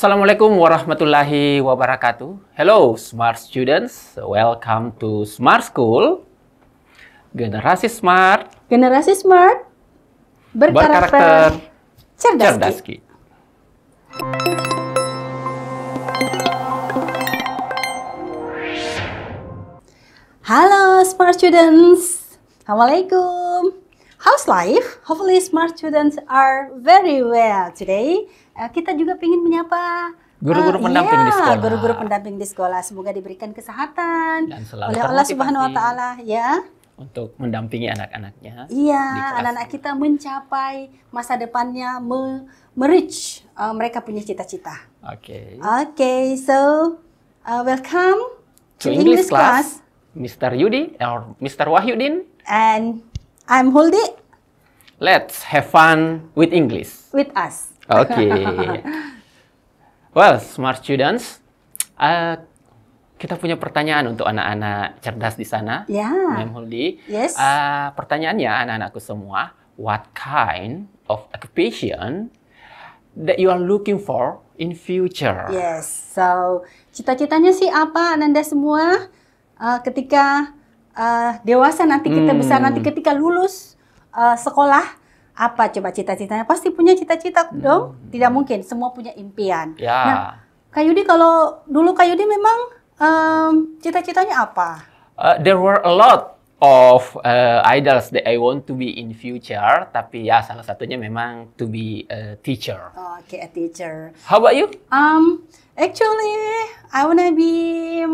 Assalamualaikum warahmatullahi wabarakatuh. Hello smart students, welcome to Smart School. Generasi smart. Generasi smart berkarakter, berkarakter cerdas. Cerdaski. Halo smart students. Assalamualaikum. How's life? Hopefully smart students are very well today. Uh, kita juga ingin menyapa guru-guru uh, pendamping iya, di sekolah. Guru-guru pendamping di sekolah semoga diberikan kesehatan Dan selalu oleh Allah Subhanahu wa taala ya untuk mendampingi anak-anaknya. Iya, anak-anak kita mencapai masa depannya me, merich uh, mereka punya cita-cita. Oke. Okay. Oke, okay, so uh, welcome to, to English, English class. class Mr. Yudi or Mr. Wahyudin and I'm Huldi. Let's have fun with English. With us. Okay. well, smart students, uh, kita punya pertanyaan untuk anak-anak cerdas di sana. Ya. Yeah. Huldi. Yes. Uh, pertanyaannya anak-anakku semua, what kind of occupation that you are looking for in future? Yes. So, cita-citanya sih apa Nanda semua? Uh, ketika uh, dewasa nanti kita bisa nanti hmm. ketika lulus uh, sekolah apa coba cita-citanya? Pasti punya cita-cita hmm. dong. Tidak mungkin semua punya impian. Ya. Nah, Kak Yudi kalau dulu Kak Yudi memang um, cita-citanya apa? Uh, there were a lot of uh, idols that I want to be in future, tapi ya salah satunya memang to be a teacher. Oh, okay, a teacher. How about you? Um, actually, I wanna be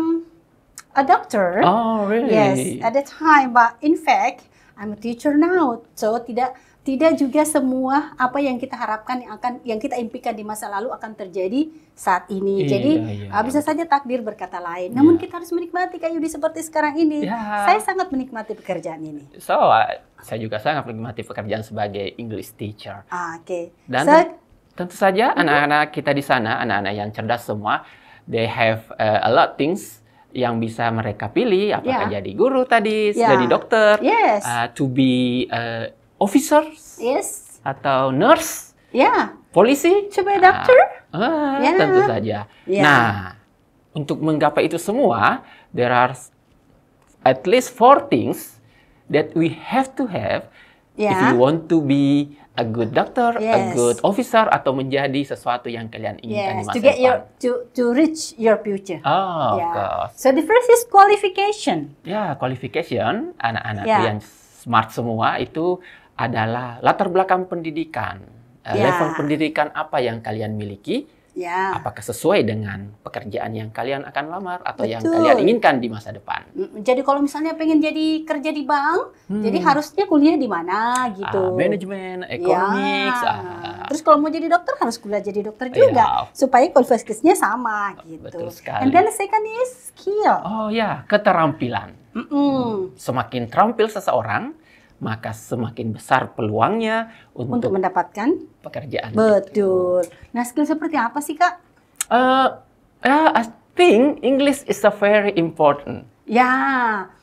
a doctor. Oh, really? Yes, at the time. But in fact, I'm a teacher now. So tidak tidak juga semua apa yang kita harapkan yang akan yang kita impikan di masa lalu akan terjadi saat ini. Yeah, Jadi yeah, iya, iya. yeah. bisa saja takdir berkata lain. Yeah. Namun iya. kita harus menikmati kayu Yudi seperti sekarang ini. Yeah. Saya sangat menikmati pekerjaan ini. So, uh, saya juga sangat menikmati pekerjaan sebagai English teacher. Ah, Oke. Okay. Dan so, tentu saja anak-anak kita di sana, anak-anak yang cerdas semua, they have uh, a lot things yang bisa mereka pilih apakah yeah. jadi guru tadi, yeah. jadi dokter, yes. uh, to be uh, officers, yes. atau nurse, yeah. polisi, to be doctor, uh, ah, uh, ah, yeah. tentu saja. Yeah. Nah, untuk menggapai itu semua, there are at least four things that we have to have yeah. if ya. you want to be a good doctor, yes. a good officer atau menjadi sesuatu yang kalian inginkan yes, di masa to get depan. Your, to to reach your future. Oh, yeah. of course. So the first is qualification. Ya, yeah, qualification anak-anak yeah. yang smart semua itu adalah latar belakang pendidikan. Eh, yeah. Level pendidikan apa yang kalian miliki Ya. Apakah sesuai dengan pekerjaan yang kalian akan lamar atau Betul. yang kalian inginkan di masa depan? Jadi kalau misalnya pengen jadi kerja di bank, hmm. jadi harusnya kuliah di mana gitu? Uh, ah, manajemen, ekonomi. Ya. Uh, Terus kalau mau jadi dokter harus kuliah jadi dokter ya. juga, yeah. supaya kualifikasinya sama gitu. Betul sekali. And then the second is skill. Oh ya, yeah. keterampilan. Mm -mm. Semakin terampil seseorang, maka semakin besar peluangnya untuk, untuk mendapatkan pekerjaan. Betul. Gitu. Nah, skill seperti apa sih, Kak? Uh, uh, I think English is a very important Ya.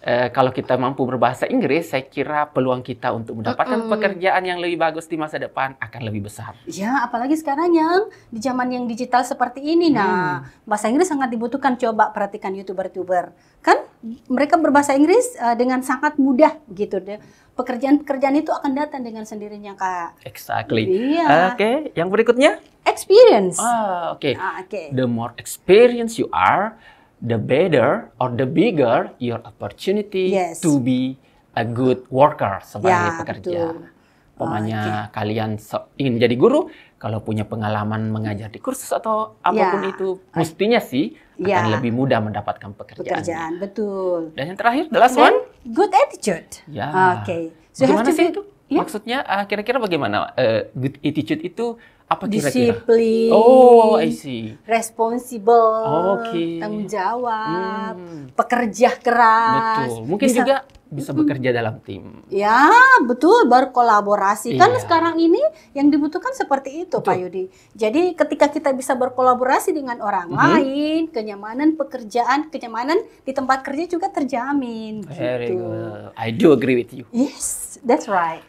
Uh, kalau kita mampu berbahasa Inggris, saya kira peluang kita untuk mendapatkan uh -uh. pekerjaan yang lebih bagus di masa depan akan lebih besar. Ya, apalagi sekarang yang di zaman yang digital seperti ini. Nah. Hmm. Nah, bahasa Inggris sangat dibutuhkan. Coba perhatikan youtuber-youtuber, kan mereka berbahasa Inggris uh, dengan sangat mudah gitu deh. Pekerjaan-pekerjaan itu akan datang dengan sendirinya, Kak. Exactly. Iya. Oke, okay. yang berikutnya? Experience. Oh, oke. Okay. Uh, okay. The more experience you are, the better or the bigger your opportunity yes. to be a good worker sebagai ya, pekerja. Betul. Pokoknya okay. kalian ingin jadi guru, kalau punya pengalaman mengajar di kursus atau apapun ya. itu, mestinya sih ya. lebih mudah mendapatkan pekerjaan. Pekerjaan, betul. Dan yang terakhir, the last one, good attitude. Ya. Oke. Okay. So Gimana sih itu? Yeah. Maksudnya ah, kira-kira uh, bagaimana uh, good attitude itu? apa kira-kira? Disiplin. Oh, I see. Responsible. Oke. Okay. Tanggung jawab. Hmm. Pekerja keras. Betul. Mungkin bisa, juga bisa bekerja mm, dalam tim. Ya, betul. Berkolaborasi. Yeah. Kan iya. sekarang ini yang dibutuhkan seperti itu, betul. Pak Yudi. Jadi ketika kita bisa berkolaborasi dengan orang -hmm. lain, kenyamanan pekerjaan, kenyamanan di tempat kerja juga terjamin. Very gitu. good. I do agree with you. Yes, that's right.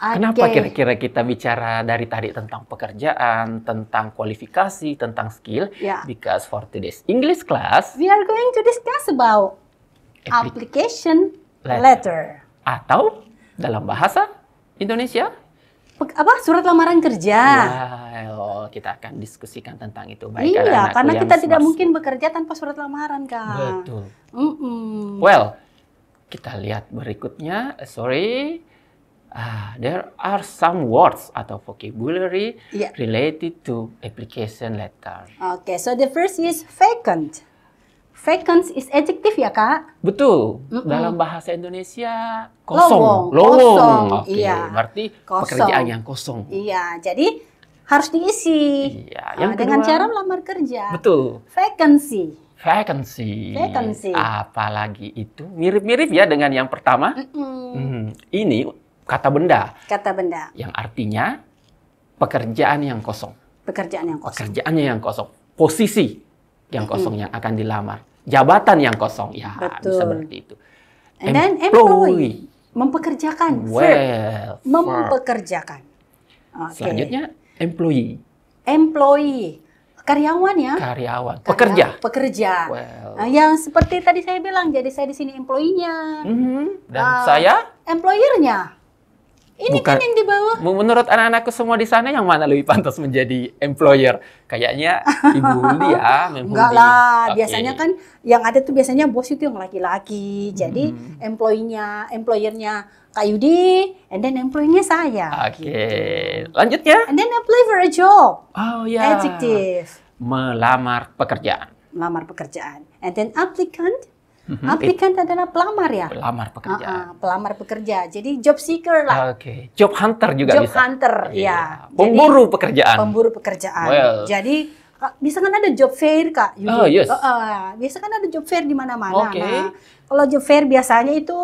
Okay. Kenapa kira-kira kita bicara dari tadi tentang pekerjaan, tentang kualifikasi, tentang skill? Yeah. Because for today's English class, we are going to discuss about application letter. letter. Atau dalam bahasa Indonesia, apa surat lamaran kerja? Wow, ya, oh, kita akan diskusikan tentang itu. Baik iya, karena kita tidak mungkin bekerja tanpa surat lamaran, kan? Betul. Mm -mm. Well, kita lihat berikutnya. Sorry. Ah, there are some words atau vocabulary yeah. related to application letter. Okay, so the first is vacant. Vacant is adjective ya kak? Betul. Mm -mm. Dalam bahasa Indonesia kosong. Lowong. Kosong. Oke. Okay. Iya. Berarti kosong. pekerjaan yang kosong. Iya. Jadi harus diisi. Iya. Yang uh, kedua, dengan cara melamar kerja. Betul. Vacancy vacancy. Vacancy. Apalagi itu mirip-mirip ya dengan yang pertama. Mm -mm. Hmm, ini kata benda. Kata benda. Yang artinya pekerjaan yang kosong. Pekerjaan yang kosong. Pekerjaannya yang kosong. Posisi yang kosong hmm. yang akan dilamar. Jabatan yang kosong. Ya, Betul. bisa berarti itu. And then employee. Mempekerjakan. Well. Mempekerjakan. Okay. Selanjutnya employee. Employee karyawan ya karyawan pekerja pekerja well. nah, yang seperti tadi saya bilang jadi saya di sini employee-nya mm -hmm. dan uh, saya employer-nya ini Bukan, kan yang di bawah. Menurut anak-anakku semua di sana yang mana lebih pantas menjadi employer? Kayaknya Ibu dia ya, memang. Enggak lah, okay. biasanya kan yang ada tuh biasanya bos itu yang laki-laki. Jadi hmm. employee-nya, employer-nya Kak Yudi, and then employee-nya saya. Oke, okay. gitu. lanjutnya. And then apply for a job. Oh ya. Yeah. Adjective. Melamar pekerjaan. Melamar pekerjaan. And then applicant Mm-hmm. Aplikan adalah pelamar ya. Pelamar pekerja. Uh-uh, pelamar pekerja. Jadi job seeker lah. Oke. Okay. Job hunter juga job bisa. Job hunter, yeah. ya. Pemburu Jadi, pekerjaan. Pemburu pekerjaan. Well. Jadi bisa kan ada job fair kak? Yudi. Oh ah, yes. Uh, uh, kan ada job fair di mana-mana. Okay. Nah, kalau job fair biasanya itu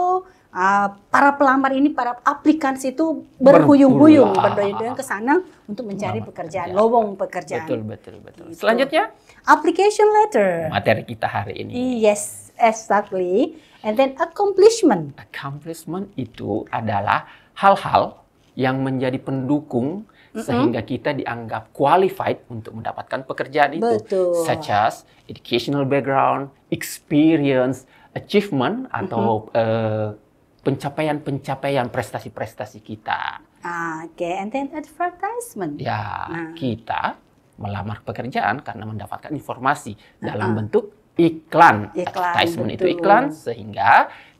uh, para pelamar ini, para aplikans itu berhuyung-huyung, berdoa-doa ke sana untuk mencari Mama, pekerjaan, ya. lowong pekerjaan. Betul, betul, betul. Gitu. Selanjutnya? Application letter. Materi kita hari ini. Yes exactly. And then accomplishment. Accomplishment itu adalah hal-hal yang menjadi pendukung mm-hmm. sehingga kita dianggap qualified untuk mendapatkan pekerjaan itu. Betul. Such as educational background, experience, achievement atau mm-hmm. uh, pencapaian-pencapaian prestasi-prestasi kita. Oke, ah, okay. and then advertisement. Ya, nah. kita melamar pekerjaan karena mendapatkan informasi uh -huh. dalam ah. bentuk iklan. iklan Advertisement betul. itu iklan sehingga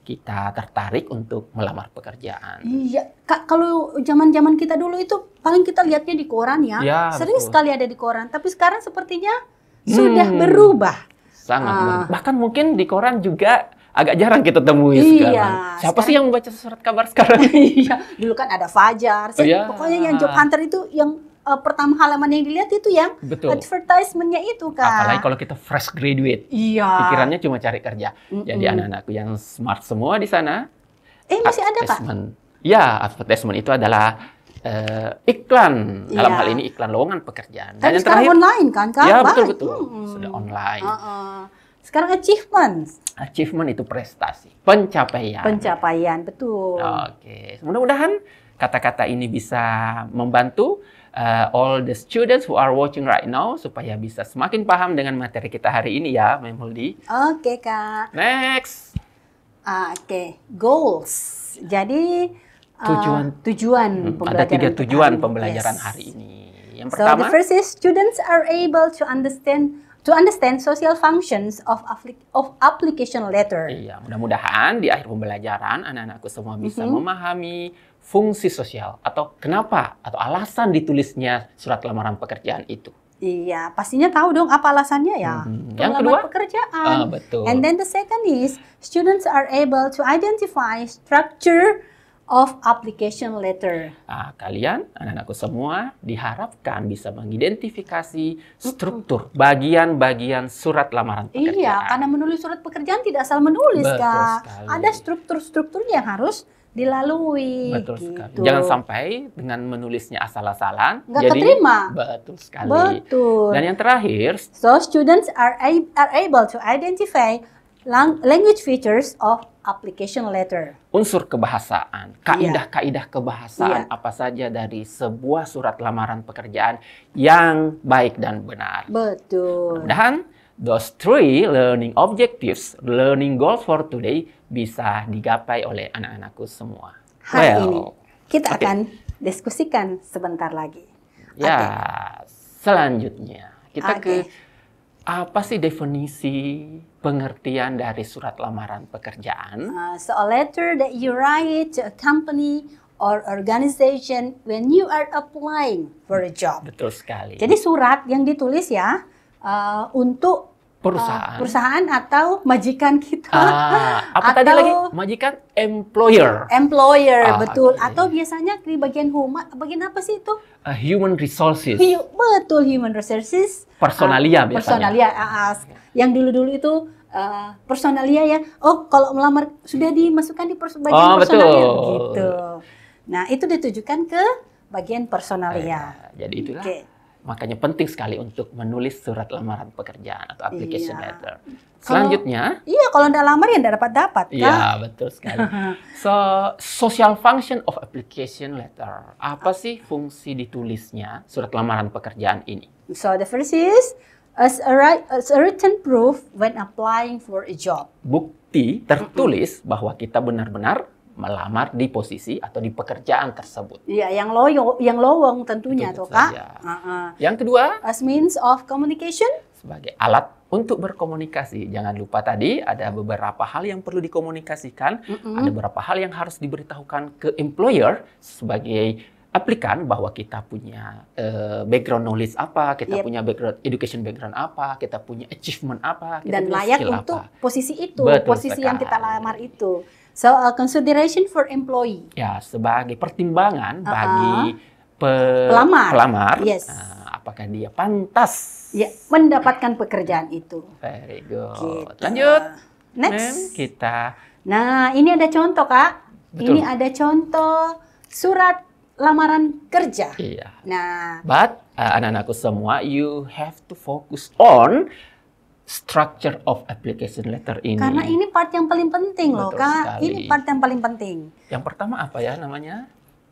kita tertarik untuk melamar pekerjaan. Iya, Kak, kalau zaman-zaman kita dulu itu paling kita lihatnya di koran ya. ya Sering betul. sekali ada di koran, tapi sekarang sepertinya hmm, sudah berubah. Sangat uh, Bahkan mungkin di koran juga agak jarang kita temui iya, sekarang. Siapa sekarang, sih yang membaca surat kabar sekarang? iya, dulu kan ada Fajar. Saya, oh, iya. Pokoknya yang job hunter itu yang uh, pertama halaman yang dilihat itu yang Betul. advertisementnya itu kan. Apalagi kalau kita fresh graduate, iya. pikirannya cuma cari kerja. Mm -mm. Jadi anak-anakku yang smart semua di sana. Eh masih ada pak? Ya advertisement itu adalah uh, iklan iya. dalam hal ini iklan lowongan pekerjaan. Dan sekarang terakhir online kan kan, Ya betul betul sudah online. Uh -uh. Sekarang achievements. Achievement itu prestasi, pencapaian. Pencapaian betul. Oke, mudah-mudahan kata-kata ini bisa membantu uh, all the students who are watching right now supaya bisa semakin paham dengan materi kita hari ini ya, Ma'am Huldi. Oke, okay, Kak. Next. Uh, Oke, okay. goals. Jadi uh, tujuan tujuan hmm, pembelajaran ada tiga tujuan hari. pembelajaran yes. hari ini. Yang pertama, so the first is students are able to understand to understand social functions of, of application letter. Iya, mudah-mudahan di akhir pembelajaran anak-anakku semua bisa mm -hmm. memahami fungsi sosial atau kenapa atau alasan ditulisnya surat lamaran pekerjaan itu. Iya, pastinya tahu dong apa alasannya ya. Mm -hmm. Yang kedua, ah, pekerjaan. Uh, betul. And then the second is students are able to identify structure of application letter. Nah, kalian, anak-anakku semua, diharapkan bisa mengidentifikasi struktur bagian-bagian surat lamaran iya, pekerjaan. Iya, karena menulis surat pekerjaan tidak asal menulis, Betul Kak. Sekali. Ada struktur-strukturnya yang harus dilalui. Betul gitu. sekali. Jangan sampai dengan menulisnya asal-asalan Gak jadi, keterima. Betul sekali. Betul. Dan yang terakhir, so students are, are able to identify language features of application letter. Unsur kebahasaan, kaidah-kaidah iya. kebahasaan yeah. apa saja dari sebuah surat lamaran pekerjaan yang baik dan benar. Betul. Dan those three learning objectives, learning goals for today bisa digapai oleh anak-anakku semua. Hari well, ini kita okay. akan diskusikan sebentar lagi. Ya, okay. selanjutnya kita okay. ke apa sih definisi pengertian dari surat lamaran pekerjaan? Uh, so a letter that you write to a company or organization when you are applying for a job. Betul sekali. Jadi surat yang ditulis ya uh, untuk perusahaan. Uh, perusahaan atau majikan kita. Uh, apa atau, tadi lagi? Majikan employer. Employer, uh, betul. Okay. Atau biasanya di bagian huma bagian apa sih itu? Uh, human resources. Hi, betul, human resources. Personalia uh, biasanya. Personalia, uh, yang dulu-dulu itu uh, personalia ya. Oh, kalau melamar sudah dimasukkan di pers bagian oh, personalia betul. gitu. Nah, itu ditujukan ke bagian personalia. Eh, jadi itulah. Okay Makanya penting sekali untuk menulis surat lamaran pekerjaan atau application iya. letter. Selanjutnya, kalau, iya kalau tidak lamar ya tidak dapat dapat. Iya kan? betul sekali. so social function of application letter apa sih fungsi ditulisnya surat lamaran pekerjaan ini? So the first is as a, as a written proof when applying for a job. Bukti tertulis bahwa kita benar-benar melamar di posisi atau di pekerjaan tersebut. Iya, yang loyo, yang lowong tentunya tuh kak. Uh huh Yang kedua, as means of communication sebagai alat untuk berkomunikasi. Jangan lupa tadi ada beberapa hal yang perlu dikomunikasikan, mm -hmm. ada beberapa hal yang harus diberitahukan ke employer sebagai aplikan bahwa kita punya uh, background knowledge apa, kita yep. punya background education background apa, kita punya achievement apa, kita dan punya layak skill untuk apa. posisi itu, Betul posisi sekali. yang kita lamar itu. So a uh, consideration for employee. Ya, sebagai pertimbangan uh -uh. bagi pe pelamar. pelamar yes. Uh, apakah dia pantas ya, mendapatkan pekerjaan itu. Very good. Gitu. Lanjut. Next. kita. Nah, ini ada contoh, Kak. Betul. Ini ada contoh surat lamaran kerja. Iya. Nah, but uh, anak-anakku semua you have to focus on structure of application letter ini. Karena ini part yang paling penting Betul loh, Kak. Sekali. Ini part yang paling penting. Yang pertama apa ya namanya?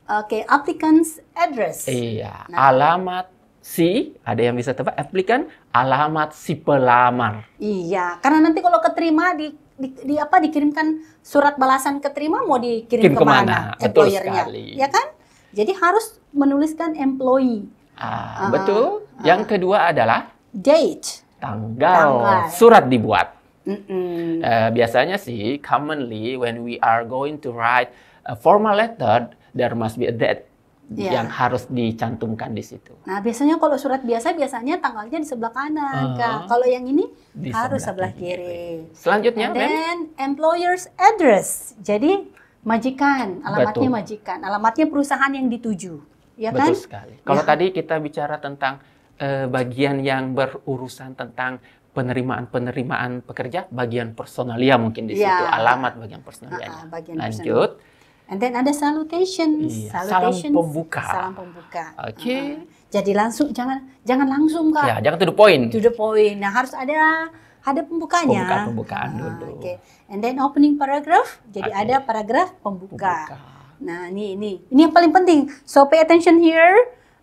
Oke, okay, applicant's address. Iya, nah. alamat si, ada yang bisa tebak applicant, alamat si pelamar. Iya, karena nanti kalau keterima di di, di apa dikirimkan surat balasan keterima mau dikirim Kirim kemana, kemana? employernya, ya kan? Jadi harus menuliskan employee. Ah, uh, betul. Uh, Yang kedua adalah date tanggal, tanggal. surat dibuat. Mm -mm. Uh, biasanya sih commonly when we are going to write a formal letter there must be a date yeah. yang harus dicantumkan di situ. Nah biasanya kalau surat biasa biasanya tanggalnya di sebelah kanan, uh, Kalau yang ini di harus sebelah, sebelah kiri. kiri. Selanjutnya, And then employer's address. Jadi majikan, alamatnya Betul. majikan, alamatnya perusahaan yang dituju, ya Betul kan? sekali. Kalau ya. tadi kita bicara tentang Eh, bagian yang berurusan tentang penerimaan-penerimaan pekerja, bagian personalia mungkin di ya. situ, alamat bagian personalia. Uh, uh, bagian Lanjut. And then ada salutation iya. salam pembuka. Salam pembuka. Oke. Okay. Uh, jadi langsung jangan jangan langsung kak. Ya jangan to the point. To the point. Nah harus ada ada pembukanya. Pembukaan pembukaan uh, ah, dulu. Oke. Okay. And then opening paragraph. Jadi okay. ada paragraf pembuka. pembuka. Nah ini ini ini yang paling penting. So pay attention here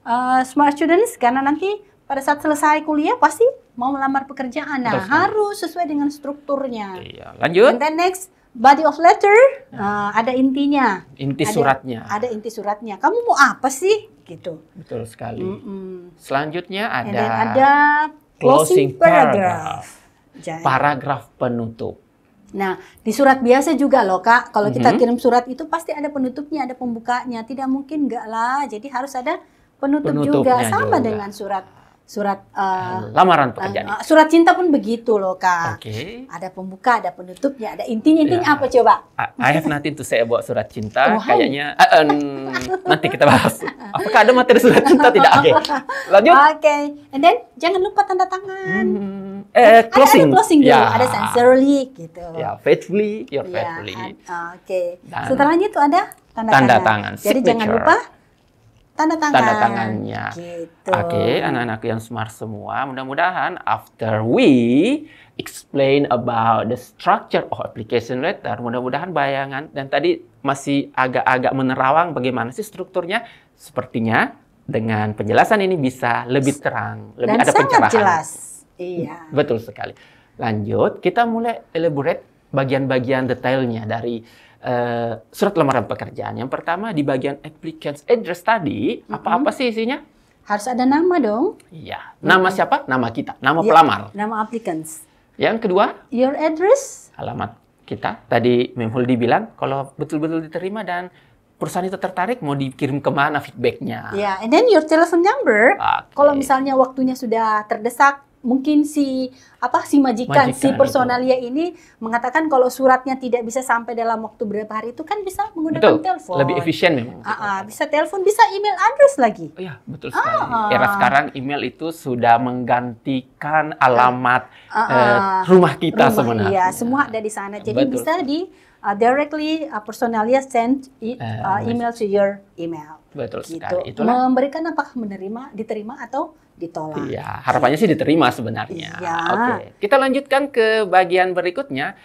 uh, smart students karena nanti pada saat selesai kuliah pasti mau melamar pekerjaan. Nah, Betul. harus sesuai dengan strukturnya. Iya, lanjut. And then next body of letter ya. uh, ada intinya inti ada, suratnya ada inti suratnya kamu mau apa sih gitu betul sekali mm -mm. selanjutnya ada ada closing, closing paragraph paragraf. paragraf penutup nah di surat biasa juga loh kak kalau mm -hmm. kita mm-hmm. kirim surat itu pasti ada penutupnya ada pembukanya tidak mungkin enggak lah jadi harus ada penutup, penutup juga sama juga. dengan surat surat uh, lamaran pekerjaan. Uh, surat cinta pun begitu loh kak. Okay. Ada pembuka, ada penutupnya, ada intinya. Intinya ya. apa coba? I have nothing to say about surat cinta. Oh, Kayaknya uh, um, nanti kita bahas. Apakah ada materi surat cinta tidak? Oke, okay. lanjut. Oke, okay. and then jangan lupa tanda tangan. Hmm. Eh, closing. Ada, ada closing dulu, ya. ada sincerely gitu. Ya, faithfully, your ya, faithfully. Ya, Oke. Okay. Setelahnya itu ada tanda, tanda tangan. tangan. Jadi jangan lupa tanda tangan. Tanda tangannya. Gitu. Oke, okay, anak-anak yang smart semua, mudah-mudahan after we explain about the structure of application letter, mudah-mudahan bayangan dan tadi masih agak-agak menerawang bagaimana sih strukturnya. Sepertinya dengan penjelasan ini bisa lebih terang, lebih dan ada sangat pencerahan. jelas. Iya. Hmm, betul sekali. Lanjut, kita mulai elaborate bagian-bagian detailnya dari uh, surat lamaran pekerjaan. Yang pertama di bagian applicants address tadi, mm-hmm. apa-apa sih isinya? Harus ada nama dong. Iya. Nama mm-hmm. siapa? Nama kita. Nama ya, pelamar. Nama applicants. Yang kedua? Your address. Alamat kita. Tadi Memhul dibilang bilang kalau betul-betul diterima dan perusahaan itu tertarik mau dikirim kemana feedbacknya. Ya, yeah, and then your telephone number. Okay. Kalau misalnya waktunya sudah terdesak, mungkin si apa si majikan, majikan si personalia itu. ini mengatakan kalau suratnya tidak bisa sampai dalam waktu berapa hari itu kan bisa menggunakan betul. telepon. Lebih efisien memang. -a, ah, ah, bisa telepon, bisa email address lagi. Oh iya, betul sekali. -a. Ah. Era sekarang email itu sudah menggantikan eh, alamat -a. Uh, eh, rumah kita rumah, sebenarnya. Iya, semua ada di sana. Jadi betul. bisa di uh, directly uh, personalia send it, eh, uh, email to your email. Betul gitu. sekali. Itulah. Memberikan apakah menerima, diterima atau ditolak. Iya, harapannya sih diterima sebenarnya. Iya. Oke, kita lanjutkan ke bagian berikutnya.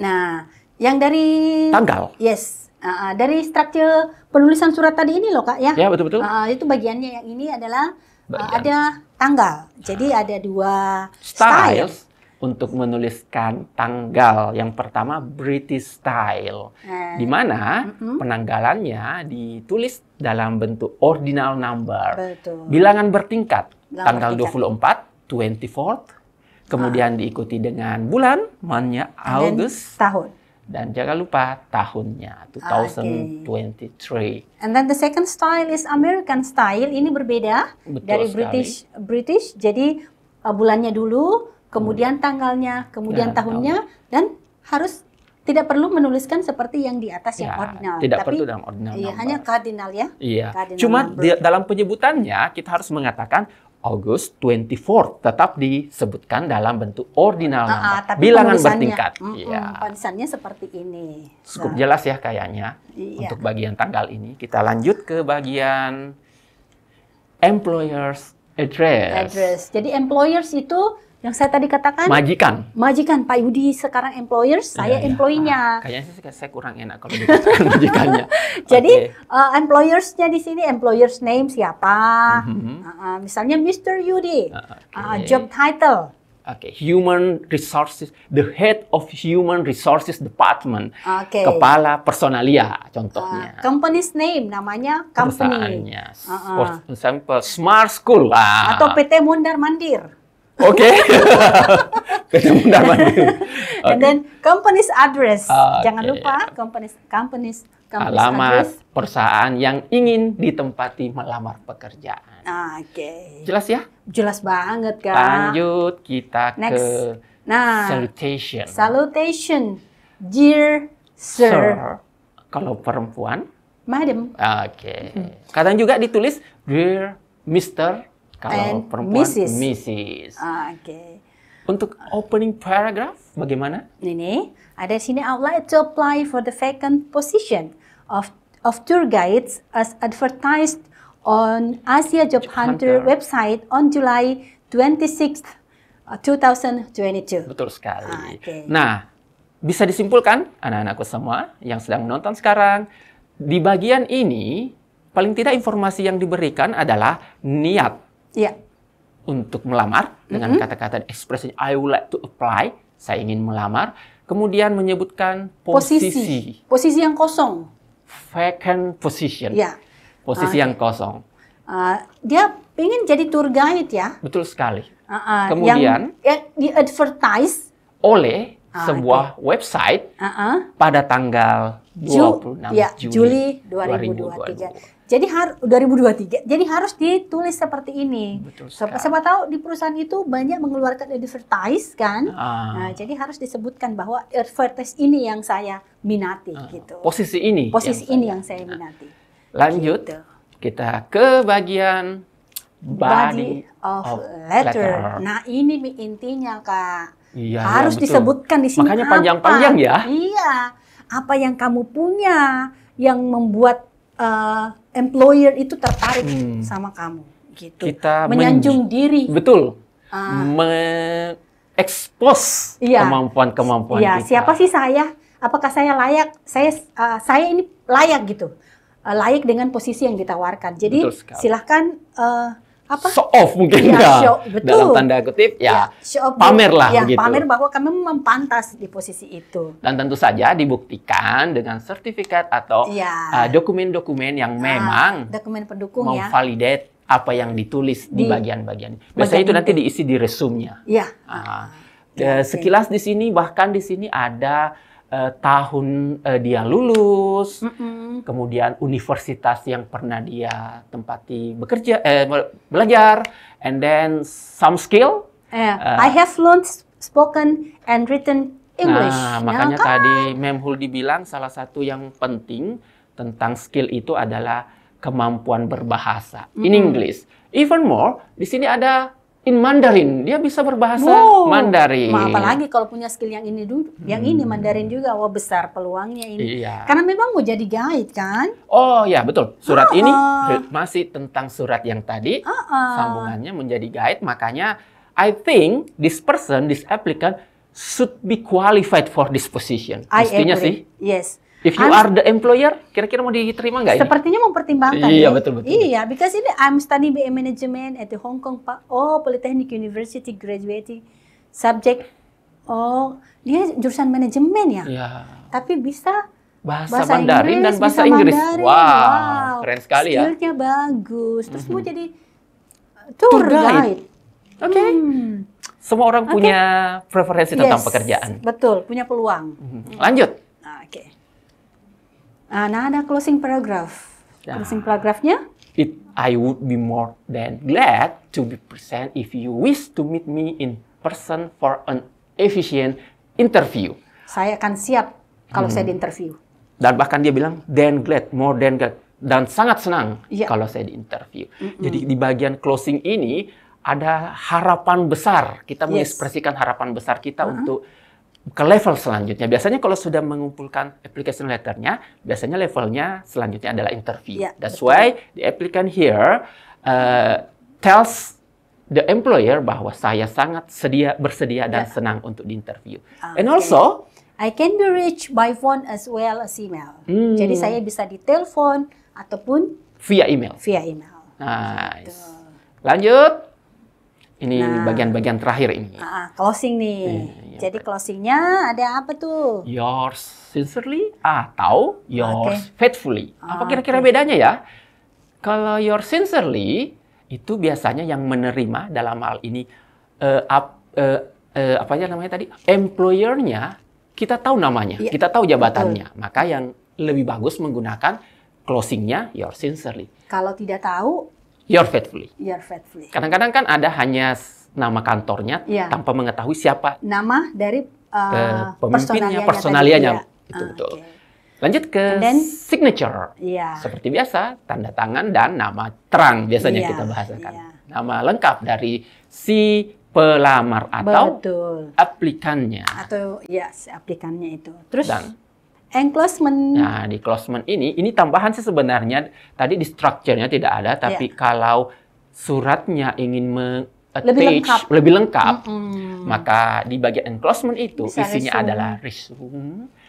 Nah, yang dari tanggal. Yes, uh, uh dari struktur penulisan surat tadi ini loh kak ya. Ya betul betul. Uh, itu bagiannya yang ini adalah uh, ada tanggal. Jadi uh, ada dua styles. Style untuk menuliskan tanggal. Yang pertama British style, eh. di mana uh -huh. penanggalannya ditulis dalam bentuk ordinal number. Betul. Bilangan bertingkat. Bilangan tanggal bertingkat. 24, 24 kemudian ah. diikuti dengan bulan, month-nya August. tahun. Dan jangan lupa tahunnya 2023. Ah, okay. And then the second style is American style. Ini berbeda Betul dari sekali. British British. Jadi uh, bulannya dulu, kemudian hmm. tanggalnya, kemudian dan nah, tahunnya tahun. dan harus tidak perlu menuliskan seperti yang di atas ya, yang ordinal. Tidak Tapi, perlu dalam ordinal. Iya, hanya kardinal ya. Iya. Cardinal Cuma di, dalam penyebutannya kita harus mengatakan August 24 tetap disebutkan dalam bentuk ordinal uh, uh, tapi bilangan bertingkat. Mm, mm, seperti ini. Cukup nah. jelas ya kayaknya iya. untuk bagian tanggal ini. Kita lanjut ke bagian employers address. Address. Jadi employers itu yang saya tadi katakan majikan majikan Pak Yudi sekarang employers ya, saya ya. employee-nya ah, kayaknya saya, saya kurang enak kalau dikatakan majikannya jadi okay. uh, eh, employersnya di sini employers name siapa mm-hmm. uh, misalnya Mr. Yudi ah, okay. uh, job title Oke, okay. human resources, the head of human resources department, okay. kepala personalia, contohnya. Uh, company's name, namanya company. Uh -uh. For example, smart school. Uh. Atau PT Mundar Mandir. Oke. PT Bundar Okay. And then company's address. Okay. Jangan lupa company's company's company's alamat address. perusahaan yang ingin ditempati melamar pekerjaan. Oke. Okay. Jelas ya? Jelas banget, kan. Lanjut kita Next. ke Nah, salutation. Salutation. Dear sir. sir. Kalau perempuan, madam. Oke. Okay. Kadang juga ditulis dear Mr. Kalau And perempuan Mrs. Mrs. Ah, okay. Untuk opening paragraph bagaimana? Ini ada sini I to apply for the vacant position of of tour guides as advertised on Asia Job, Job Hunter, Hunter website on July 26 2022. Uh, Betul sekali. Ah, okay. Nah, bisa disimpulkan anak-anakku semua yang sedang menonton sekarang, di bagian ini paling tidak informasi yang diberikan adalah niat Iya. Untuk melamar dengan kata-kata mm ekspresi I would like to apply, saya ingin melamar. Kemudian menyebutkan posisi. Posisi, posisi yang kosong. Vacant position. Ya, Posisi uh, yang kosong. Uh, dia ingin jadi tour guide ya. Betul sekali. Uh, uh, Kemudian yang, yang eh, di advertise oleh uh, sebuah okay. website uh, uh. pada tanggal 26 Ju ya, Juli, Juli 2023. 2023. Jadi har 2023. Jadi harus ditulis seperti ini. Betul Sama Siapa tahu di perusahaan itu banyak mengeluarkan advertise kan. Uh. Nah, jadi harus disebutkan bahwa advertise ini yang saya minati uh. gitu. Posisi ini. Posisi yang ini saya, yang saya minati. Lanjut gitu. kita ke bagian body, body of, of letter. letter. Nah, ini intinya Kak. Iya, iya harus iya, disebutkan di sini. Makanya panjang-panjang ya. Iya. Apa yang kamu punya yang membuat uh, employer itu tertarik hmm. sama kamu gitu. Kita menyanjung men diri. Betul. Uh, mengekspos iya. kemampuan-kemampuan iya, kita. siapa sih saya? Apakah saya layak? Saya uh, saya ini layak gitu. Uh, layak dengan posisi yang ditawarkan. Jadi silahkan uh, apa show off mungkin ya, ya. show, betul. dalam tanda kutip ya, ya pamer lah ya, begitu. pamer bahwa kami memang pantas di posisi itu dan tentu saja dibuktikan dengan sertifikat atau iya. uh, dokumen-dokumen ya. uh, yang ah, memang dokumen pendukung ya. memvalidate ya. apa yang ditulis di bagian-bagian biasanya bagian itu nanti diisi di resumnya iya. ah, ya. Uh, ya, sekilas di sini bahkan di sini ada uh, tahun uh, dia lulus, mm -mm. kemudian universitas yang pernah dia tempati bekerja eh, belajar, and then some skill. Yeah. Uh, I have learned spoken and written English. Nah, makanya nah, tadi kan? Mem Huldi bilang salah satu yang penting tentang skill itu adalah kemampuan berbahasa mm -hmm. in English. Even more, di sini ada in Mandarin. Dia bisa berbahasa wow. Mandarin. Mau apalagi kalau punya skill yang ini dulu, hmm. yang ini hmm. Mandarin juga. Wah, besar peluangnya ini. Iya. Karena memang mau jadi guide kan? Oh, ya, betul. Surat uh -uh. ini ah. masih tentang surat yang tadi. Uh -uh. Sambungannya menjadi guide, makanya I think this person, this applicant should be qualified for this position. I Mestinya agree. sih. Yes If you I'm, are the employer, kira-kira mau diterima nggak? Sepertinya mau pertimbangkan. Iya ya? betul betul. Iya, because ini I'm studying BA Management at the Hong Kong Oh Polytechnic University graduating subject Oh dia jurusan manajemen ya. Iya. Tapi bisa bahasa, bahasa Mandarin Inggris, dan bahasa Inggris. Mandarin. Wow, wow, keren sekali ya. Skillnya bagus. Terus mm -hmm. mau jadi uh, tour, tour guide. guide. Oke. Okay. Hmm. Semua orang okay. punya preferensi yes. tentang pekerjaan. Betul, punya peluang. Mm -hmm. Lanjut. Ah, nah, ada closing paragraph. Nah, closing paragraphnya? It, I would be more than glad to be present if you wish to meet me in person for an efficient interview. Saya akan siap kalau hmm. saya interview. Dan bahkan dia bilang, then glad, more than glad. Dan sangat senang yeah. kalau saya interview. Mm -hmm. Jadi di bagian closing ini, ada harapan besar. Kita yes. mengekspresikan harapan besar kita uh -huh. untuk ke level selanjutnya. Biasanya kalau sudah mengumpulkan application letternya, biasanya levelnya selanjutnya adalah interview. Yeah, That's betul. why the applicant here uh, tells the employer bahwa saya sangat sedia bersedia dan ya. senang untuk diinterview. Okay. Ah, And also I can be reached by phone as well as email. Hmm. Jadi saya bisa di telepon ataupun via email. Via email. Nice. Lanjut. Ini bagian nah. bagian-bagian terakhir ini. Uh, closing nih. ya, Jadi baik. closingnya ada apa tuh? Yours sincerely atau yours okay. faithfully. Apa kira ah, kira-kira bedanya ya? Kalau yours sincerely itu biasanya yang menerima dalam hal ini uh, eh, up, uh, eh, uh, eh, apa aja namanya tadi employernya kita tahu namanya, ya. kita tahu jabatannya. Betul. Maka yang lebih bagus menggunakan closingnya yours sincerely. Kalau tidak tahu Your Faithfully. Your Faithfully. Kadang-kadang kan ada hanya nama kantornya yeah. tanpa mengetahui siapa nama dari uh, pemimpinnya, personalianya. Itu uh, iya. betul. Ah, okay. Lanjut ke then, signature. Yeah. Seperti biasa, tanda tangan dan nama terang biasanya yeah, kita bahasakan. Yeah. Nama lengkap dari si pelamar atau Betul. aplikannya. Atau ya yes, aplikannya itu. Terus dan, enclosement. Nah, di enclosement ini, ini tambahan sih sebenarnya. Tadi di structure-nya tidak ada, tapi yeah. kalau suratnya ingin meng lebih lengkap, lebih lengkap mm -hmm. maka di bagian enclosement itu Bisa isinya resume. adalah resume,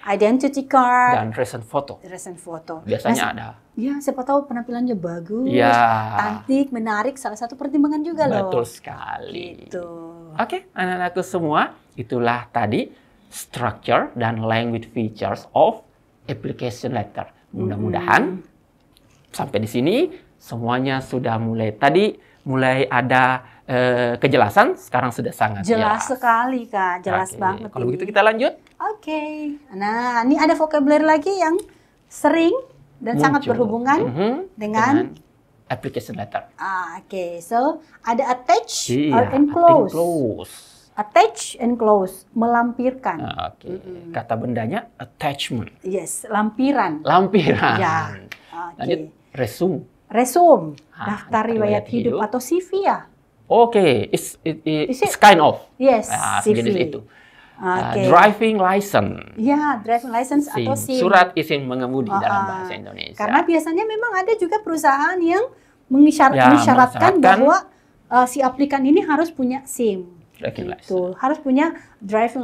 identity card, dan recent photo. Recent photo. Biasanya nah, ada. Ya, siapa tahu penampilannya bagus, ya. cantik, menarik, salah satu pertimbangan juga Betul loh. Betul sekali. Gitu. Oke, okay, anak-anakku semua, itulah tadi structure dan language features of application letter. Mudah-mudahan hmm. sampai di sini semuanya sudah mulai tadi mulai ada eh, kejelasan sekarang sudah sangat jelas, jelas. sekali kak jelas okay. banget kalau begitu kita lanjut oke okay. nah ini ada vocabulary lagi yang sering dan Muncul. sangat berhubungan mm -hmm. dengan, dengan application letter. Ah, Oke, okay. so ada attach iya, or enclose. enclose attach and close, melampirkan. Ah, oke. Okay. Mm-hmm. Kata bendanya attachment. Yes, lampiran. Lampiran. Ya. Okay. resume. Resume, ah, daftar riwayat hidup, hidup atau CV ya. Oke, okay. it's, it, it, it's kind of. Yes, ah, CV. itu. Ah, okay. Uh, driving license. Ya, driving license SIM. atau SIM. Surat izin mengemudi uh, dalam ah, bahasa Indonesia. Karena biasanya memang ada juga perusahaan yang ya, mengisyaratkan bahwa uh, si aplikan ini harus punya SIM. Driving gitu. license. Harus punya driving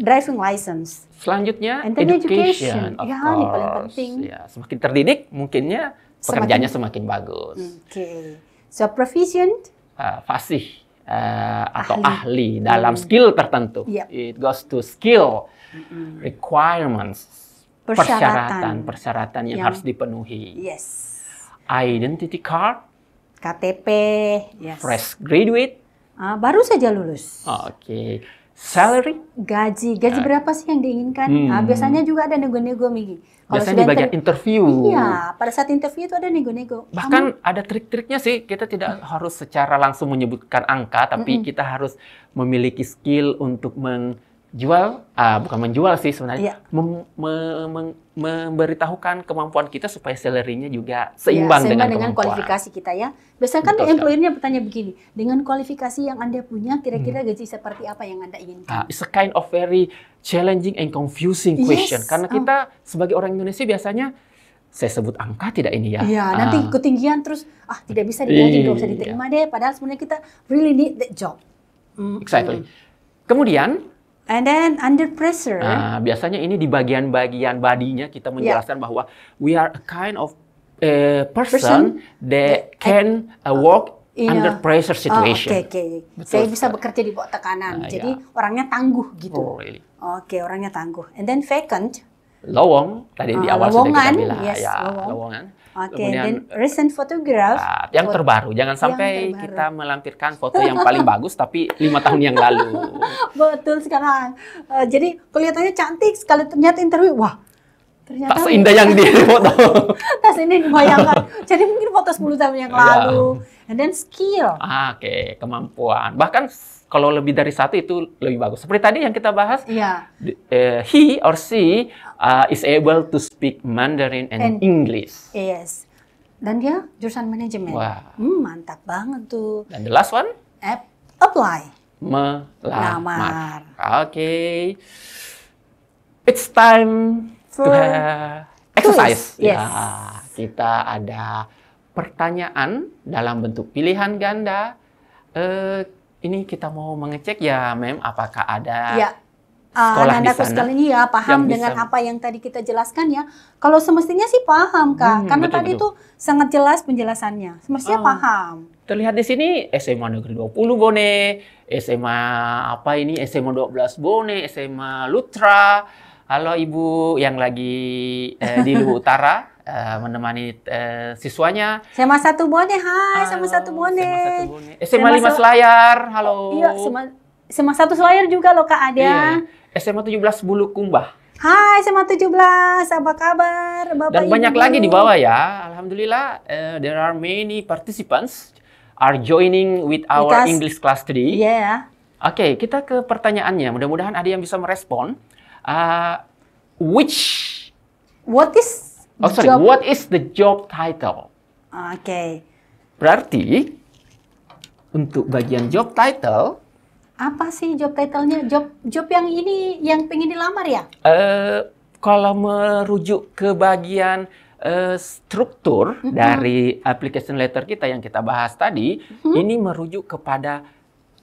driving license. Selanjutnya education, education of ya, course. paling penting. Ya, semakin terdidik mungkinnya pekerjaannya semakin, semakin bagus. Oke. Okay. So proficient uh, fasih uh, atau ahli, ahli dalam mm. skill tertentu. Yep. Ya. It goes to skill hmm. requirements. Persyaratan persyaratan, persyaratan yang, yang harus dipenuhi. Yes. Identity card, KTP, yes. fresh graduate, Uh, baru saja lulus. Oke. Okay. Salary? Gaji. Gaji ah. berapa sih yang diinginkan? Ah, hmm. Nah, biasanya juga ada nego-nego, Migi. Kalau biasanya di bagian interview. Iya, pada saat interview itu ada nego-nego. Bahkan Kamu... ada trik-triknya sih. Kita tidak hmm. harus secara langsung menyebutkan angka, tapi hmm. kita harus memiliki skill untuk menjual, ah, bukan menjual sih sebenarnya, yeah. mem, me, memberitahukan kemampuan kita supaya salary-nya juga seimbang, ya, seimbang dengan, dengan kemampuan. kualifikasi kita ya. Biasanya kan employer-nya bertanya begini, dengan kualifikasi yang Anda punya kira-kira hmm. gaji seperti apa yang Anda inginkan? Uh, it's a kind of very challenging and confusing yes. question karena kita oh. sebagai orang Indonesia biasanya saya sebut angka tidak ini ya. Iya, ah. nanti ketinggian terus ah tidak bisa digaji, iya, tidak bisa iya, iya. diterima yeah. deh padahal sebenarnya kita really need that job. Mm, exactly. Mm. Kemudian And then under pressure. Uh, biasanya ini di bagian-bagian badinya kita menjelaskan yeah. bahwa we are a kind of uh, person, person that can uh, work yeah. under pressure oh, situation. Oke, oh, oke. Okay, okay. Saya bisa bekerja di bawah tekanan. Uh, Jadi yeah. orangnya tangguh gitu. Oh, really? Oke, okay, orangnya tangguh. And then vacant. Lowong tadi uh, di awal lowongan, sudah kita bilang yes, ya, lowong. lowongan. Oke, okay. dan recent photograph. Ah, yang foto, terbaru, jangan sampai terbaru. kita melampirkan foto yang paling bagus tapi lima tahun yang lalu. Betul sekarang. Uh, eh, jadi kelihatannya cantik sekali ternyata interview, wah Ternyata tak seindah yang di foto. tak ini yang dibayangkan. Jadi mungkin foto 10 tahun yang iya. lalu. Yeah. And then skill. Ah, Oke, okay. kemampuan. Bahkan kalau lebih dari satu itu lebih bagus. Seperti tadi yang kita bahas, yeah. Iya. uh, he or she uh, is able to speak Mandarin and, and English. Yes. Dan dia jurusan manajemen. Wah. Hmm, mantap banget tuh. Dan the last one? App, apply. Melamar. Oke. Okay. It's time For to exercise. Yes. Ya, kita ada pertanyaan dalam bentuk pilihan ganda. Uh, ini kita mau mengecek ya mem apakah ada ya. Uh, sekolah anak-anak sekalian ya paham dengan bisa. apa yang tadi kita jelaskan ya. Kalau semestinya sih paham kak, hmm, karena betul, tadi itu sangat jelas penjelasannya. Semestinya uh, paham. Terlihat di sini SMA Negeri 20 Bone, SMA apa ini SMA 12 Bone, SMA Lutra. Halo ibu yang lagi eh, di Luhut Utara. uh, menemani uh, siswanya. Sama satu bone, hai, sama satu bone. SMA, eh, lima selayar, halo. iya, SMA, SMA satu selayar juga loh Kak Ada. Iya, SMA iya. 17 Bulu Kumbah. Hai SMA belas, apa kabar Bapak Dan Ibu? banyak lagi di bawah ya. Alhamdulillah, uh, there are many participants are joining with our Because, English class today. Iya yeah, Oke, okay, kita ke pertanyaannya. Mudah-mudahan ada yang bisa merespon. Uh, which What is Oh sorry, job. what is the job title? Oke. Okay. Berarti untuk bagian job title apa sih job titlenya? Job job yang ini yang pengen dilamar ya? Eh uh, kalau merujuk ke bagian uh, struktur mm -hmm. dari application letter kita yang kita bahas tadi, mm -hmm. ini merujuk kepada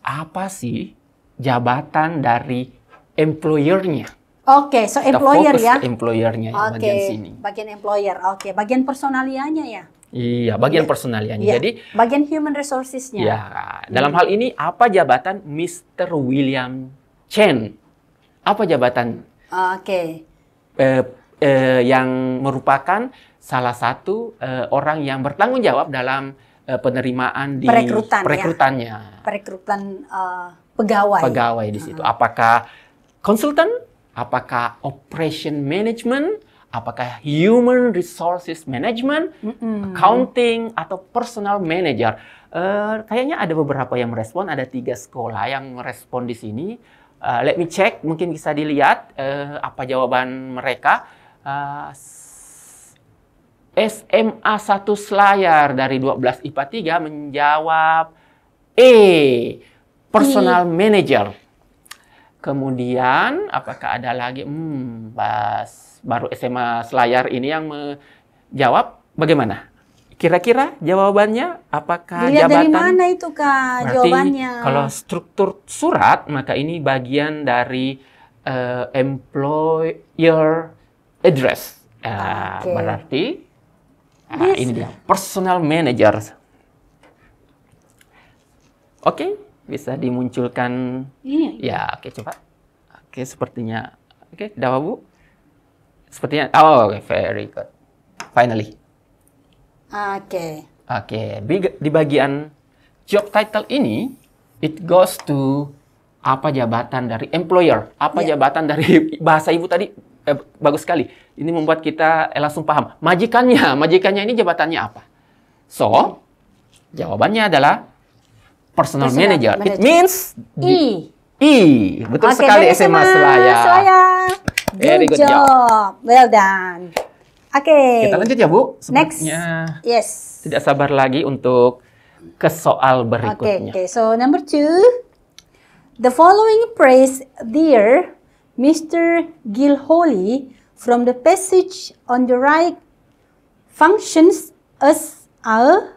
apa sih jabatan dari employernya? Oke, okay, so kita employer fokus ya. Ke employernya okay, yang bagian sini. Bagian employer. Oke, okay. bagian personalianya ya. Iya, bagian iya. personalianya. Iya. Jadi bagian human resourcesnya. Iya. dalam hmm. hal ini apa jabatan Mr. William Chen? Apa jabatan? Oke. Okay. Eh, eh, yang merupakan salah satu eh, orang yang bertanggung jawab dalam eh, penerimaan di perekrutan ya. perekrutannya. Ya. Perekrutan uh, pegawai. Pegawai di situ. Uh -huh. Apakah konsultan? Apakah operation management, apakah human resources management, mm -mm. accounting atau personal manager. Uh, kayaknya ada beberapa yang merespon, ada tiga sekolah yang merespon di sini. Uh, let me check, mungkin bisa dilihat uh, apa jawaban mereka. Uh, SMA 1 Selayar dari 12 IPA 3 menjawab E, personal e. manager. Kemudian apakah ada lagi? Hmm, Bas, baru SMA Selayar ini yang menjawab bagaimana? Kira-kira jawabannya apakah Dilihat jabatan? dari mana itu Kak Berarti jawabannya? Kalau struktur surat maka ini bagian dari uh, employer address. Uh, ah, okay. Berarti uh, ini dia personal manager. Oke, okay bisa dimunculkan. Iya, iya. Ya, oke coba. Oke, sepertinya. Oke, udah apa, Bu? Sepertinya. Oh, okay, very good. Finally. Oke. Okay. Oke, okay. di bagian job title ini it goes to apa jabatan dari employer, apa yeah. jabatan dari bahasa Ibu tadi eh, bagus sekali. Ini membuat kita eh, langsung paham. Majikannya, majikannya ini jabatannya apa? So, jawabannya adalah personal, personal manager. manager. It means E. E. Betul okay, sekali SMA SMA Selaya. Selaya. Very good, job. job. Well done. Oke. Okay. Kita lanjut ya, Bu. Sepertinya Next. Yes. Tidak sabar lagi untuk ke soal berikutnya. Oke, okay, okay. so number two. The following praise dear Mr. Gilholi from the passage on the right functions as a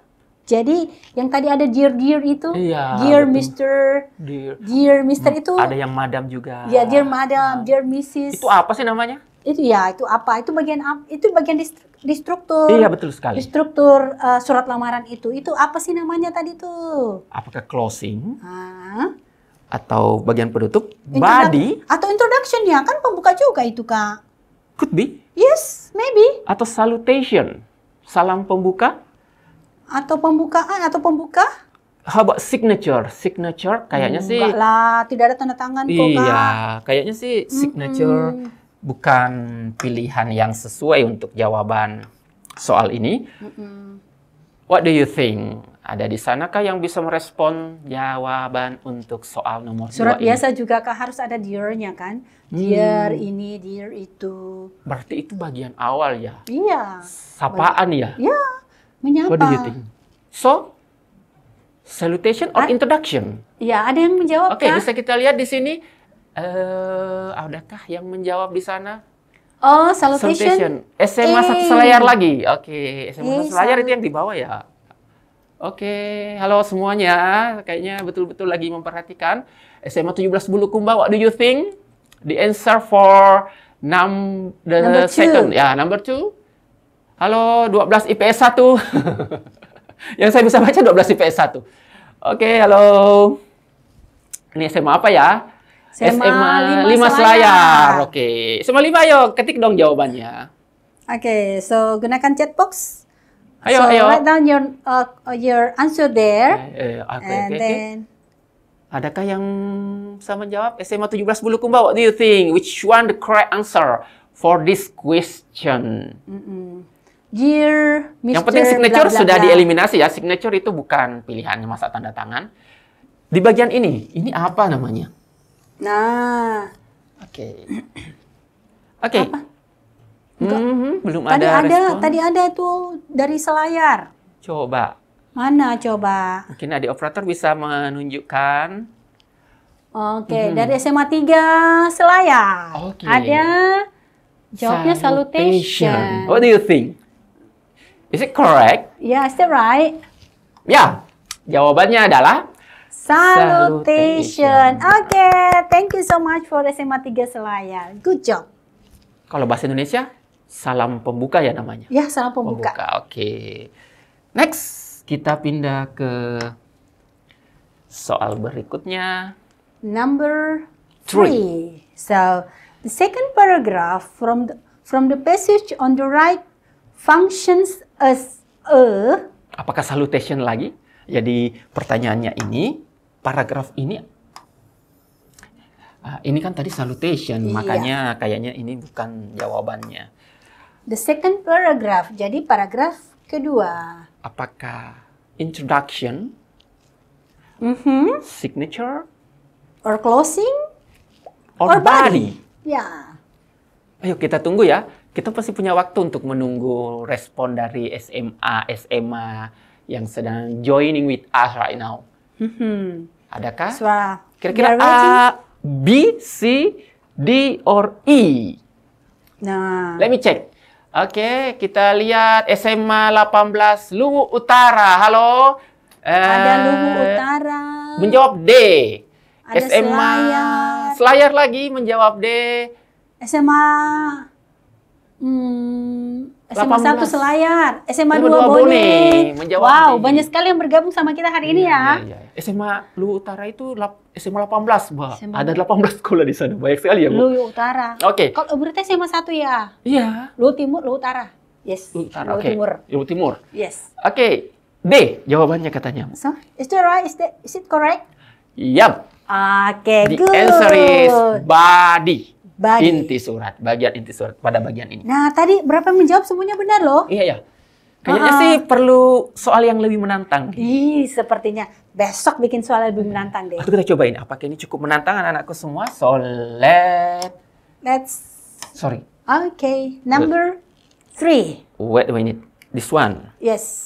jadi yang tadi ada dear dear itu, iya, dear betul. Mister, dear, dear Mister hmm, itu ada yang Madam juga. Ya dear Madam, nah. dear Mrs. Itu apa sih namanya? Itu ya itu apa? Itu bagian itu bagian di, struktur. Iya betul sekali. Di struktur uh, eh, surat lamaran itu itu apa sih namanya tadi tuh? Apakah closing? Hah? Atau bagian penutup? body? Atau introduction ya kan pembuka juga itu kak. Could be. Yes, maybe. Atau salutation, salam pembuka atau pembukaan atau pembuka? How about signature? Signature kayaknya hmm, sih. Enggak lah, tidak ada tanda tangan iya, kok, Iya, kayaknya sih hmm. signature hmm. bukan pilihan yang sesuai untuk jawaban soal ini. Hmm. What do you think? Ada di sanakah yang bisa merespon jawaban untuk soal nomor Surat dua biasa juga kah harus ada dear-nya kan? Hmm. Dear ini, dear itu. Berarti itu bagian awal ya? Iya. Sapaan ya? Iya menyapa. What do you think? So, salutation or introduction? Ya, ada yang menjawab. Oke, okay, bisa kita lihat di sini. Uh, adakah yang menjawab di sana? Oh, salutation. salutation. SMA satu eh. selayar lagi. Oke, okay. SMA satu eh, selayar itu yang di bawah ya. Oke, okay. halo semuanya. Kayaknya betul-betul lagi memperhatikan. SMA 17 kumbang. what do you think? The answer for num the number second. Two. Ya, number two. Halo 12 IPS 1. yang saya bisa baca 12 IPS 1. Oke, okay, halo. Ini SMA apa ya? SMA, SMA 5, 5 Selayar. Oke. Okay. SMA 5 ayo ketik dong jawabannya. Oke, okay, so gunakan chatbox. Ayo, so, ayo. write down your uh, your answer there. Eh, eh, eh okay, and okay, then Adakah yang sama jawab SMA 17 Kumba, What do you think? Which one the correct answer for this question? Mm -mm. Gear, Mr. Yang penting signature bla, bla, sudah dieliminasi ya. Signature itu bukan pilihannya masa tanda tangan. Di bagian ini, ini apa namanya? Nah. Oke. Okay. Oke. Okay. Mm-hmm, belum tadi ada. Tadi ada, tadi ada itu dari selayar. Coba. Mana coba? Mungkin ada operator bisa menunjukkan. Oke, okay, hmm. dari SMA 3 Selayar. Okay. Ada jawabnya salutation. salutation. What do you think? Is it correct? Yeah, is that right? Yeah, jawabannya adalah Salutation. Oke, okay. thank you so much for SMA 3 Selayar. Good job. Kalau bahasa Indonesia, salam pembuka ya namanya? Ya, salam pembuka. pembuka. Oke. Okay. Next, kita pindah ke soal berikutnya. Number three. three. So, the second paragraph from the, from the passage on the right functions as a. E. Apakah salutation lagi? Jadi pertanyaannya ini, paragraf ini uh, ini kan tadi salutation, iya. makanya kayaknya ini bukan jawabannya. The second paragraph, jadi paragraf kedua. Apakah introduction, mm -hmm. signature, or closing, or, or body? body? Ya. Yeah. Ayo kita tunggu ya kita pasti punya waktu untuk menunggu respon dari SMA, SMA yang sedang joining with us right now. Mm-hmm. Adakah? Suara. Kira-kira A, B, C, D, or E? Nah. Let me check. Oke, okay, kita lihat SMA 18 Luwu Utara. Halo. Ada eh, Luwu Utara. Menjawab D. Ada SMA Selayar. Selayar lagi menjawab D. SMA Hmm, SMA 18. 1 Selayar, SMA 2 Bone. wow, ini. banyak sekali yang bergabung sama kita hari ini iya, ya. ya, ya. SMA Lu Utara itu SMA 18, Mbak. SMA... Ada 18 sekolah di sana, banyak sekali ya, Bu. Lu Utara. Oke. Okay. Kalau berarti SMA 1 ya? Iya. Lu Timur, Lu Utara. Yes. Lu Utara, oke. Okay. Timur. Lu Timur. Yes. Oke. Okay. D jawabannya katanya. So, is that right? Is, that, is it correct? Yap. Oke, okay, The answer is body body. Inti surat, bagian inti surat pada bagian ini. Nah, tadi berapa yang menjawab semuanya benar loh? Iya ya. Kayaknya uh huh sih perlu soal yang lebih menantang. Ih, sepertinya besok bikin soal yang lebih menantang deh. Aku kita cobain apakah ini cukup menantang anak-anakku semua? So let Let's Sorry. Oke, okay. number three. Wait a minute. This one. Yes.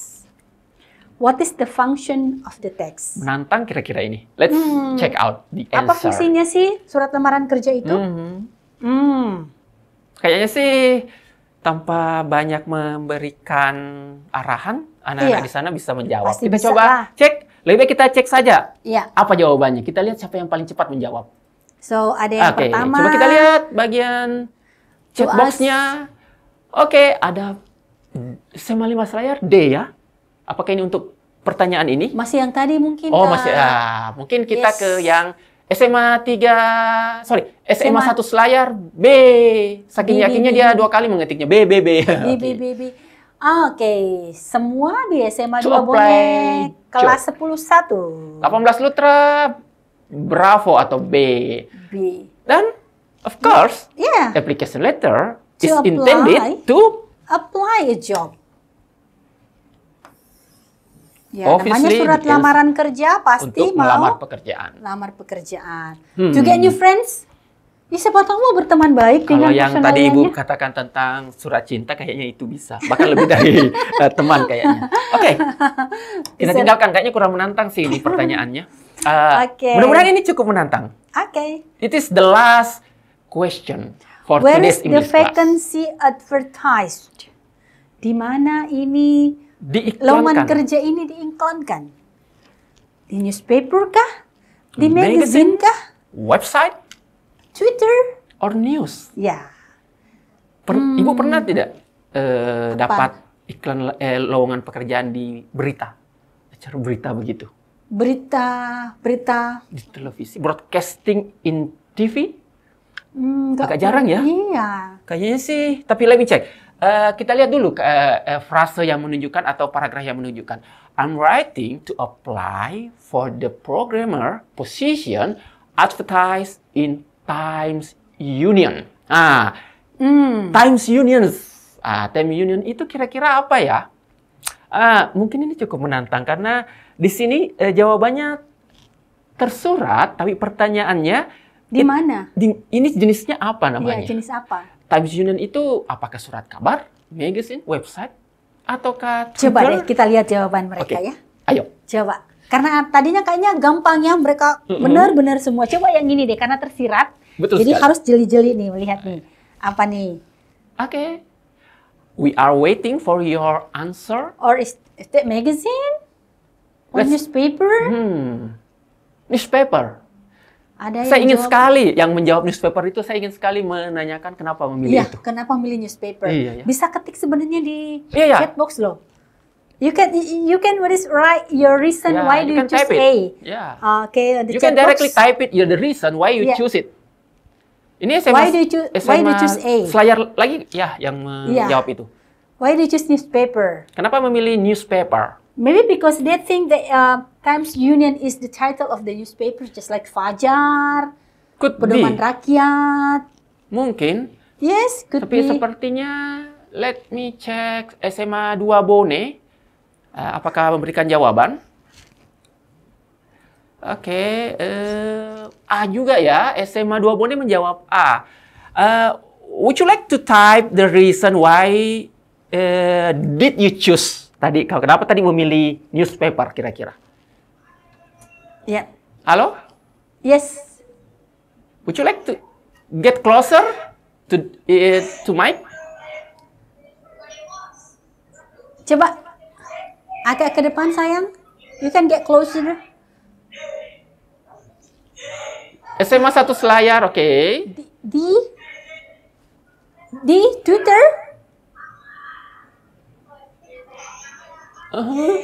What is the function of the text? Menantang kira-kira ini. Let's hmm. check out the answer. Apa fungsinya sih surat lamaran kerja itu? Mm -hmm. Hmm, kayaknya sih tanpa banyak memberikan arahan, anak-anak iya. di sana bisa menjawab. Pasti kita bisa coba lah. cek, lebih baik kita cek saja. Iya. Apa jawabannya? Kita lihat siapa yang paling cepat menjawab. So, ada yang okay. pertama. Coba kita lihat bagian checkbox-nya. Oke, okay, ada Sema lima layar. D ya. Apakah ini untuk pertanyaan ini? Masih yang tadi mungkin. Oh, masih. Ah, mungkin kita yes. ke yang SMA 3, sorry, SMA, SMA 1 Selayar, B. Saking B, yakinnya B, dia B, dua kali mengetiknya B, B, B. B, B, B, B. Oke, okay. semua di SMA 2 bonek. Kelas 10 1. 18 Lutra, Bravo atau B. B. Dan, of course, yeah. application letter to is apply, intended to apply a job. Ya, namanya surat gitu. lamaran kerja pasti untuk mau lamar pekerjaan. Lamar pekerjaan. Hmm. Juga new friends. Ya, siapa tahu mau berteman baik Kalau dengan yang tadi Ibu katakan tentang surat cinta kayaknya itu bisa. Bahkan lebih dari eh, teman kayaknya. Oke. Okay. Kita tinggalkan kayaknya kurang menantang sih ini pertanyaannya. Uh, eh, okay. Mudah-mudahan ini cukup menantang. Oke. Okay. It is the last question for Where today's English class. Where is the vacancy class. advertised? Di mana ini diiklankan. Lowongan kerja ini diiklankan. Di newspaper kah? Di magazine, magazine kah? Website? Twitter? Or news? Ya. Per, hmm. Ibu pernah tidak uh, dapat iklan eh, lowongan pekerjaan di berita? Acara berita begitu. Berita, berita. Di televisi, broadcasting in TV? Hmm, Agak jarang ya? Iya. Kayaknya sih, tapi let me check Uh, kita lihat dulu uh, uh, frase yang menunjukkan atau paragraf yang menunjukkan. I'm writing to apply for the programmer position advertised in Times Union. Ah, hmm. Times Union. Ah, Times Union itu kira-kira apa ya? Ah, mungkin ini cukup menantang karena di sini eh, jawabannya tersurat, tapi pertanyaannya di mana? Di, ini jenisnya apa iya, namanya? Ya, jenis apa? Times Union itu apakah surat kabar, magazine, website, ataukah Twitter? Coba deh kita lihat jawaban mereka okay. ya. Ayo. Coba. Karena tadinya kayaknya gampang ya mereka mm-hmm. semua. Coba yang ini deh karena tersirat. Betul Jadi sekali. harus jeli-jeli nih melihat nih. Apa nih? Oke. Okay. We are waiting for your answer. Or is, is that magazine? Or Let's, newspaper? Hmm. Newspaper. Ada saya ingin jawab, sekali yang menjawab newspaper itu saya ingin sekali menanyakan kenapa memilih iya, itu. Kenapa memilih newspaper? Iya, iya. Bisa ketik sebenarnya di iya, iya. chat box loh. You can you can what is right your reason yeah, why do you, you choose A? Yeah. Uh, okay, the you chat can directly box. type it. Yeah, the reason why you yeah. choose it. Ini SMA, why do you choose, SMA why do you choose A? Selayar lagi ya yang menjawab yeah. itu. Why do you choose newspaper? Kenapa memilih newspaper? Maybe because they think that uh, Times Union is the title of the newspaper, just like Fajar, could Pedoman be. Rakyat. Mungkin. Yes, could Tapi be. sepertinya, let me check SMA 2 Bone. Uh, apakah memberikan jawaban? Oke, okay, uh, eh, A juga ya. SMA 2 Bone menjawab A. Uh, would you like to type the reason why uh, did you choose Tadi kalau kenapa tadi memilih newspaper kira-kira? Ya. Yeah. Halo? Yes. Would you like to get closer to uh, to Mike? Coba agak ke depan sayang. You can get closer. SMA satu selayar, oke. Okay. Di, di, di Twitter. Uh -huh.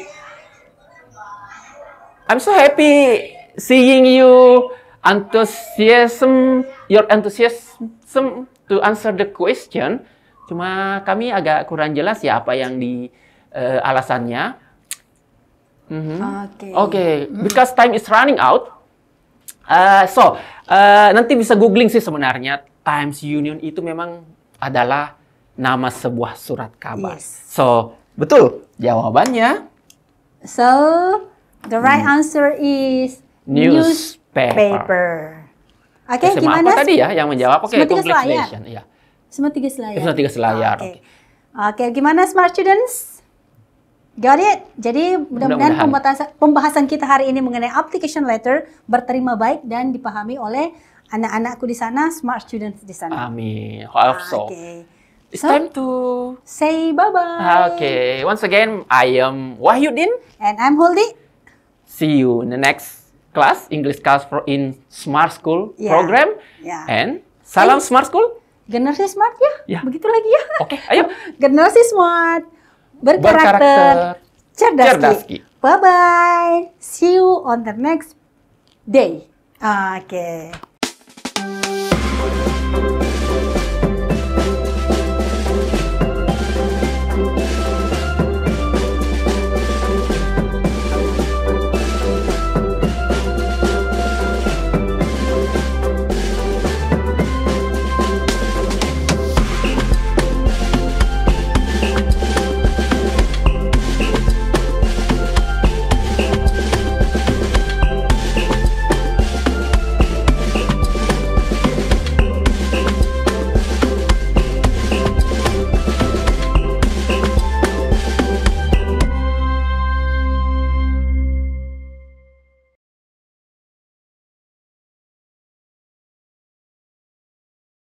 I'm so happy seeing you enthusiasm, your enthusiasm to answer the question. Cuma kami agak kurang jelas ya apa yang di uh, alasannya. Mm -hmm. Oke. Okay. Okay. Because time is running out. Uh, so uh, nanti bisa googling sih sebenarnya Times Union itu memang adalah nama sebuah surat kabar. Yes. So Betul. Jawabannya. So, the right hmm. answer is newspaper. Oke, okay, gimana? Apa tadi ya yang menjawab? Oke, okay, congratulations. Iya. Semua tiga selayar. Semua tiga selayar. Oke. Okay. Oke, okay, gimana smart students? Got it? Jadi mudah-mudahan pembahasan, pembahasan kita hari ini mengenai application letter berterima baik dan dipahami oleh anak-anakku di sana, smart students di sana. Amin. I hope so. Ah, okay. It's so, time to say bye-bye. Ah, okay. Once again, I am Wahyudin. And I'm Huldi. See you in the next class, English class for in Smart School yeah. program. Yeah. And salam hey. Smart School. Generasi Smart ya. Yeah. Begitu lagi ya. Oke, okay, ayo. Generasi Smart. Berkarakter. Berkarakter. Cerdas. Cerdas. Bye-bye. See you on the next day. Oke. Ah, okay.